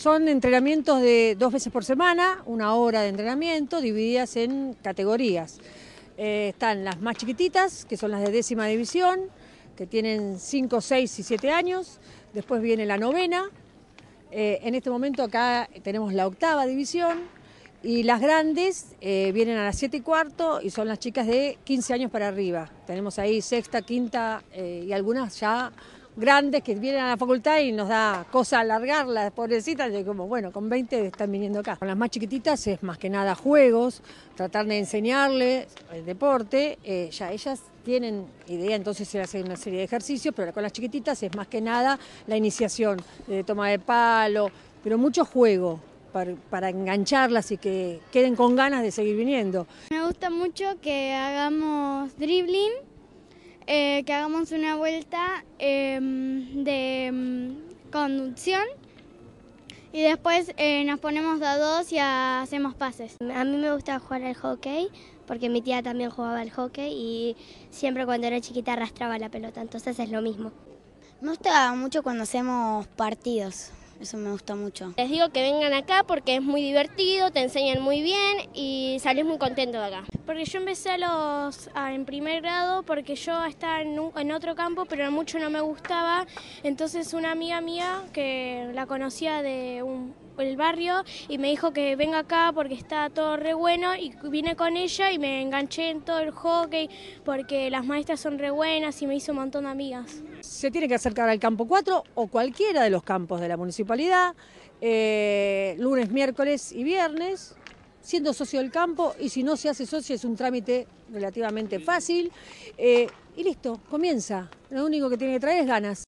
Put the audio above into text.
Son entrenamientos de dos veces por semana, una hora de entrenamiento divididas en categorías. Eh, están las más chiquititas, que son las de décima división, que tienen 5, 6 y 7 años. Después viene la novena. Eh, en este momento acá tenemos la octava división. Y las grandes eh, vienen a las 7 y cuarto y son las chicas de 15 años para arriba. Tenemos ahí sexta, quinta y algunas ya grandes que vienen a la facultad y nos da cosa las pobrecitas, de como bueno, con 20 están viniendo acá. Con las más chiquititas es más que nada juegos, tratar de enseñarles el deporte, eh, ya ellas tienen idea, entonces se hacen una serie de ejercicios, pero con las chiquititas es más que nada la iniciación, de eh, toma de palo, pero mucho juego, para, engancharlas y que queden con ganas de seguir viniendo. Me gusta mucho que hagamos dribbling eh, que hagamos una vuelta em, de em, conducción y después eh, nos ponemos a dos y hacemos pases. A mí me gusta jugar al hockey porque mi tía también jugaba al hockey y siempre cuando era chiquita arrastraba la pelota, entonces es lo mismo. Me gusta mucho cuando hacemos partidos, eso me gusta mucho. Les digo que vengan acá porque es muy divertido, te enseñan muy bien y salís muy contento de acá. Porque yo empecé a los, en primer grado porque yo estaba en, otro campo, pero mucho no me gustaba. Entonces una amiga mía que la conocía de el barrio y me dijo que venga acá porque está todo re bueno y vine con ella y me enganché en todo el hockey porque las maestras son re buenas y me hizo un montón de amigas. Se tiene que acercar al campo 4 o cualquiera de los campos de la municipalidad eh, lunes, miércoles y viernes, siendo socio del campo y si no se hace socio es un trámite relativamente fácil. Eh, y listo, comienza. Lo único que tiene que traer es ganas.